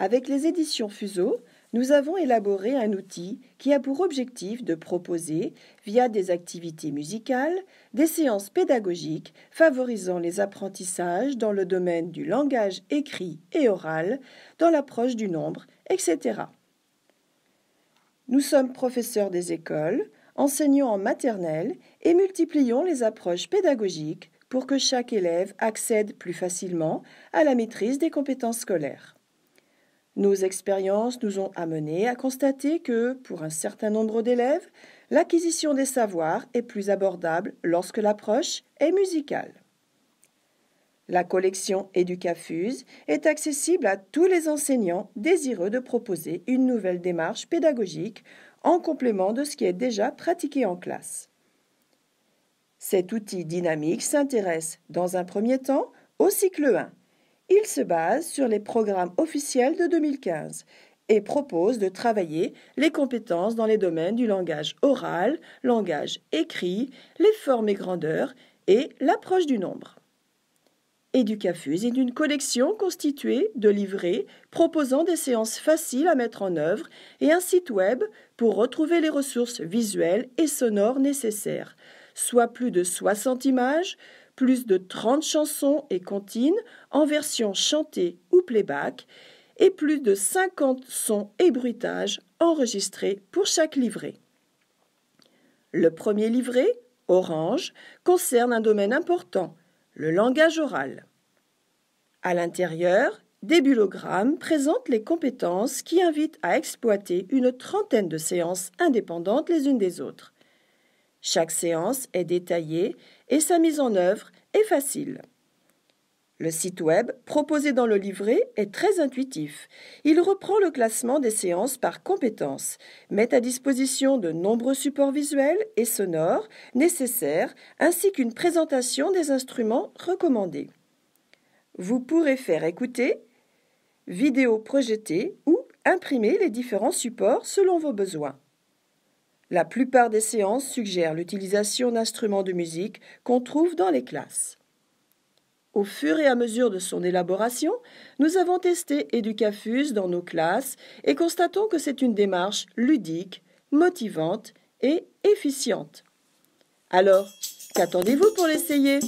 Avec les éditions Fuseau, nous avons élaboré un outil qui a pour objectif de proposer, via des activités musicales, des séances pédagogiques favorisant les apprentissages dans le domaine du langage écrit et oral, dans l'approche du nombre, etc. Nous sommes professeurs des écoles, enseignons en maternelle et multiplions les approches pédagogiques pour que chaque élève accède plus facilement à la maîtrise des compétences scolaires. Nos expériences nous ont amené à constater que, pour un certain nombre d'élèves, l'acquisition des savoirs est plus abordable lorsque l'approche est musicale. La collection Educafuse est accessible à tous les enseignants désireux de proposer une nouvelle démarche pédagogique en complément de ce qui est déjà pratiqué en classe. Cet outil dynamique s'intéresse, dans un premier temps, au cycle 1, il se base sur les programmes officiels de 2015 et propose de travailler les compétences dans les domaines du langage oral, langage écrit, les formes et grandeurs et l'approche du nombre. Educafuse est une collection constituée de livrets proposant des séances faciles à mettre en œuvre et un site web pour retrouver les ressources visuelles et sonores nécessaires, soit plus de 60 images, plus de 30 chansons et comptines en version chantée ou playback, et plus de 50 sons et bruitages enregistrés pour chaque livret. Le premier livret, Orange, concerne un domaine important, le langage oral. À l'intérieur, des bullogrammes présentent les compétences qui invitent à exploiter une trentaine de séances indépendantes les unes des autres. Chaque séance est détaillée et sa mise en œuvre est facile. Le site web proposé dans le livret est très intuitif. Il reprend le classement des séances par compétences, met à disposition de nombreux supports visuels et sonores nécessaires, ainsi qu'une présentation des instruments recommandés. Vous pourrez faire écouter, vidéo projeter ou imprimer les différents supports selon vos besoins. La plupart des séances suggèrent l'utilisation d'instruments de musique qu'on trouve dans les classes. Au fur et à mesure de son élaboration, nous avons testé Educafuse dans nos classes et constatons que c'est une démarche ludique, motivante et efficiente. Alors, qu'attendez-vous pour l'essayer